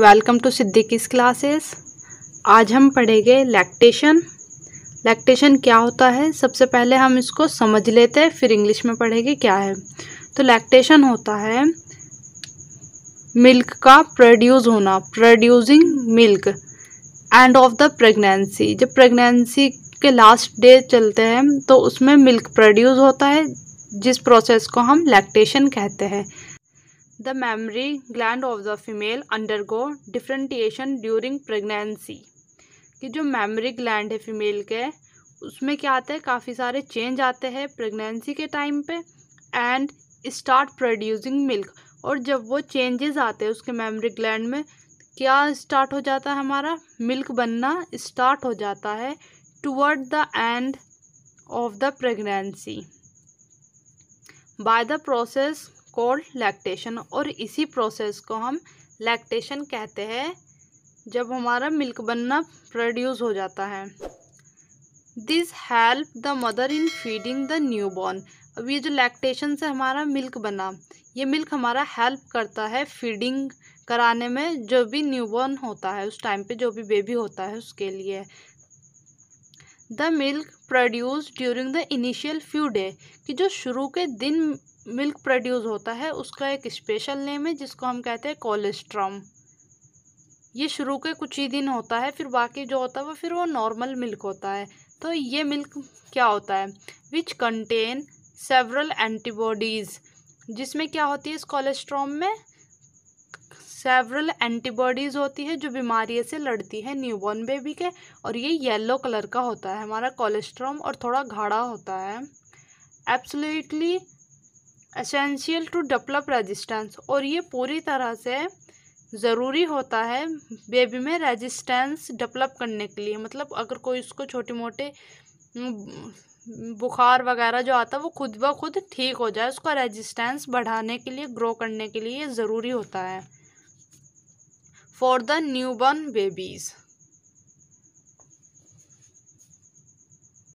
Welcome to सिद्दीकीस classes आज हम पढ़ेंगे लैक्टेशन लैक्टेशन क्या होता है सबसे पहले हम इसको समझ लेते हैं फिर इंग्लिश में पढ़ेंगे क्या है तो लैक्टेशन होता है मिल्क का प्रोड्यूस होना producing milk end of the pregnancy जब प्रेगनेंसी के लास्ट डे चलते हैं तो उसमें मिल्क प्रोड्यूस होता है जिस प्रोसेस को हम लैक्टेशन कहते हैं the mammary gland of the female undergo differentiation during pregnancy कि जो मेमरी ग्लैंड है फीमेल के उसमें क्या आता है काफ़ी सारे चेंज आते हैं प्रेगनेंसी के टाइम पे एंड स्टार्ट प्रोड्यूसिंग मिल्क और जब वो चेंजेस आते हैं उसके मेमरी ग्लैंड में क्या स्टार्ट हो जाता है हमारा मिल्क बनना स्टार्ट हो जाता है toward the end of the pregnancy by the process called lactation और इसी प्रोसेस को हम लैक्टेशन कहते हैं जब हमारा मिल्क बनना प्रोड्यूस हो जाता है this help the mother in feeding the newborn अब ये जो लैक्टेशन से हमारा मिल्क बना ये मिल्क हमारा हेल्प करता है फीडिंग कराने में जो भी न्यूबॉर्न होता है उस टाइम पे जो भी बेबी होता है उसके लिए the milk produce during the initial few day कि जो शुरू के दिन मिल्क प्रोड्यूस होता है उसका एक स्पेशल नेम है जिसको हम कहते हैं कोलेस्ट्रॉम ये शुरू के कुछ ही दिन होता है फिर बाकी जो होता है वो फिर वो नॉर्मल मिल्क होता है तो ये मिल्क क्या होता है विच कंटेन सेवरल एंटीबॉडीज़ जिसमें क्या होती है इस कोलेस्ट्रॉम में सेवरल एंटीबॉडीज़ होती है जो बीमारी से लड़ती है न्यूबॉर्न बेबी के और ये येलो कलर का होता है हमारा कोलेस्ट्रॉम और थोड़ा घाड़ा होता है absolutely essential to develop resistance और ये पूरी तरह से ज़रूरी होता है बेबी में रेजिस्टेंस डेवलप करने के लिए मतलब अगर कोई उसको छोटे मोटे बुखार वगैरह जो आता है वो खुद ब खुद ठीक हो जाए उसका रेजिस्टेंस बढ़ाने के लिए ग्रो करने के लिए ज़रूरी होता है for the newborn babies.